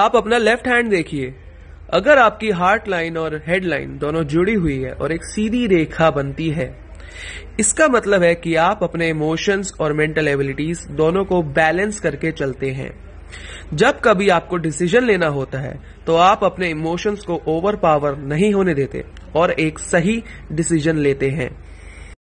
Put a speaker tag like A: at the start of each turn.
A: आप अपना left hand देखिए अगर आपकी हार्ट लाइन और हेड लाइन दोनों जुड़ी हुई है और एक सीधी रेखा बनती है इसका मतलब है कि आप अपने इमोशंस और मेंटल एबिलिटीज दोनों को बैलेंस करके चलते हैं जब कभी आपको डिसीजन लेना होता है तो आप अपने इमोशंस को ओवर पावर नहीं होने देते और एक सही डिसीजन लेते हैं